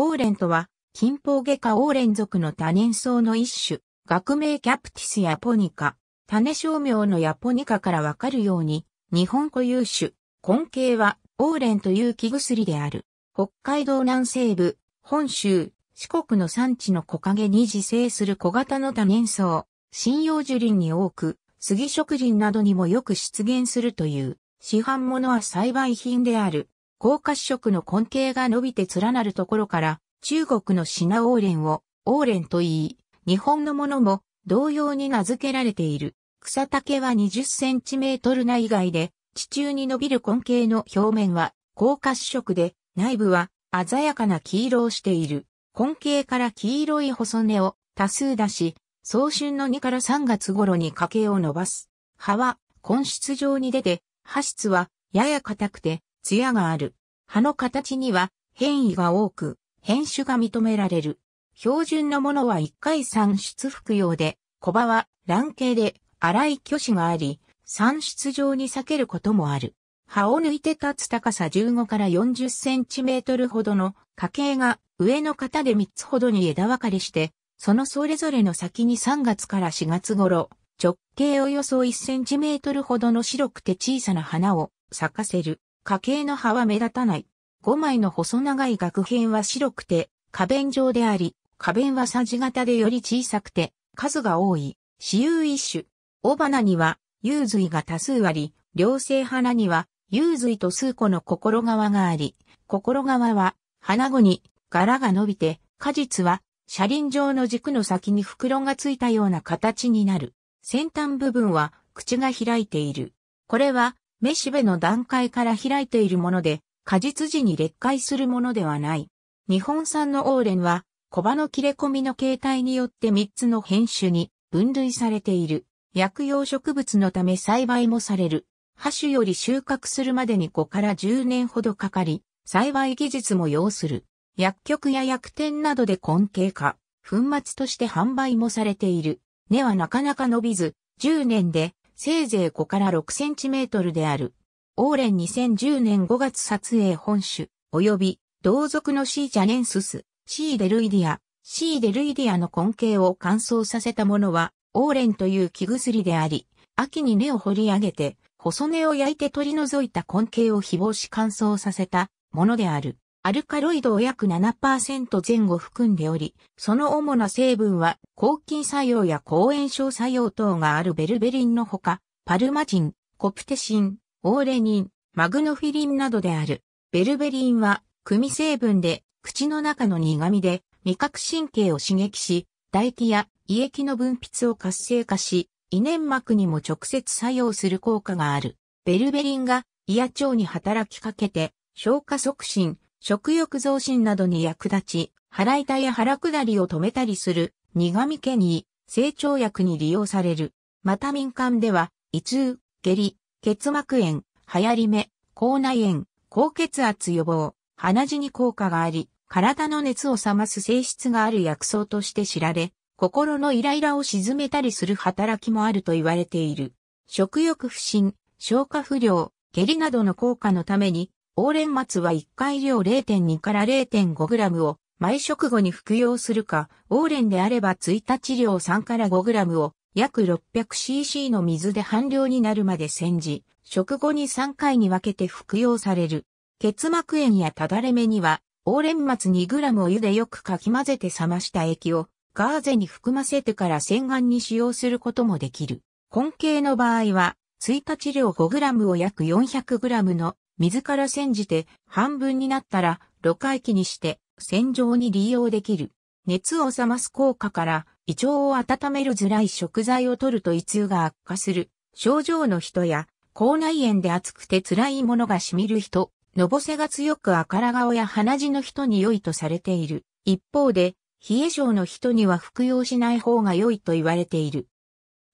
オーレンとは、近方外科オーレン族の多年草の一種、学名キャプティスヤポニカ、種商名のヤポニカからわかるように、日本固有種、根茎はオーレンという木薬である。北海道南西部、本州、四国の産地の木陰に自生する小型の多年草、針葉樹林に多く、杉植林などにもよく出現するという、市販物は栽培品である。高褐色の根茎が伸びて連なるところから、中国の品オーレンを、オーレンと言い、日本のものも同様に名付けられている。草丈は20センチメートル内外で、地中に伸びる根茎の表面は、高褐色で、内部は鮮やかな黄色をしている。根茎から黄色い細根を多数出し、早春の2から3月頃に家計を伸ばす。葉は根室状に出て、葉質はやや硬くてツヤがある。葉の形には変異が多く、変種が認められる。標準のものは1回産出服用で、小葉は卵形で粗い巨子があり、産出状に避けることもある。葉を抜いて立つ高さ15から40センチメートルほどの花茎が上の型で3つほどに枝分かれして、そのそれぞれの先に3月から4月頃、直径およそ1センチメートルほどの白くて小さな花を咲かせる。花茎の葉は目立たない。5枚の細長い額片は白くて、花弁状であり、花弁はさじ型でより小さくて、数が多い、私有一種。雄花には、幽髄が多数あり、両性花には、幽髄と数個の心側があり、心側は、花後に、柄が伸びて、果実は、車輪状の軸の先に袋がついたような形になる。先端部分は、口が開いている。これは、めしべの段階から開いているもので、果実時に劣化するものではない。日本産のオーレンは、小葉の切れ込みの形態によって3つの変種に分類されている。薬用植物のため栽培もされる。葉種より収穫するまでに5から10年ほどかかり、栽培技術も要する。薬局や薬店などで根茎化、粉末として販売もされている。根はなかなか伸びず、10年でせいぜい5から6センチメートルである。オーレン2010年5月撮影本種、及び同族のシージャネンスス、シーデルイディア、シーデルイディアの根茎を乾燥させたものは、オーレンという木薬であり、秋に根を掘り上げて、細根を焼いて取り除いた根茎を誹謗し乾燥させたものである。アルカロイドを約7%前後含んでおり、その主な成分は抗菌作用や抗炎症作用等があるベルベリンのほか、パルマジン、コプテシン、オーレニン、マグノフィリンなどである。ベルベリンは、組成分で、口の中の苦味で、味覚神経を刺激し、唾液や胃液の分泌を活性化し、胃粘膜にも直接作用する効果がある。ベルベリンが胃や腸に働きかけて、消化促進、食欲増進などに役立ち、腹痛や腹下りを止めたりする苦味ケニー、成長薬に利用される。また民間では、胃痛、下痢、血膜炎、流行り目、口内炎、高血圧予防、鼻血に効果があり、体の熱を冷ます性質がある薬草として知られ、心のイライラを沈めたりする働きもあると言われている。食欲不振、消化不良、下痢などの効果のためにオーレン松は1回量0.2から 0.5g を毎食後に服用するか、オーレンであれば1日量3から 5g を約 600cc の水で半量になるまで煎じ、食後に3回に分けて服用される。結膜炎やただれ目には、オーレン松 2g を湯でよくかき混ぜて冷ました液をガーゼに含ませてから洗顔に使用することもできる。根茎の場合は、1日量 5g を約 400g の水から煎じて半分になったら露回器にして洗浄に利用できる。熱を冷ます効果から胃腸を温める辛い食材を取ると胃痛が悪化する症状の人や口内炎で熱くて辛いものが染みる人、のぼせが強く赤ら顔や鼻血の人に良いとされている。一方で、冷え症の人には服用しない方が良いと言われている。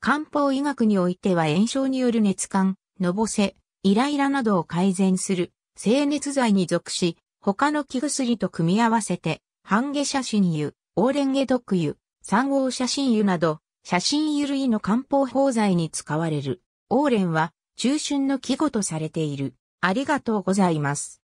漢方医学においては炎症による熱感、のぼせ、イライラなどを改善する、静熱剤に属し、他の気薬と組み合わせて、半下写真油、オーレンゲ毒油、三黄写真油など、写真油類の漢方法剤に使われる。オーレンは、中春の季語とされている。ありがとうございます。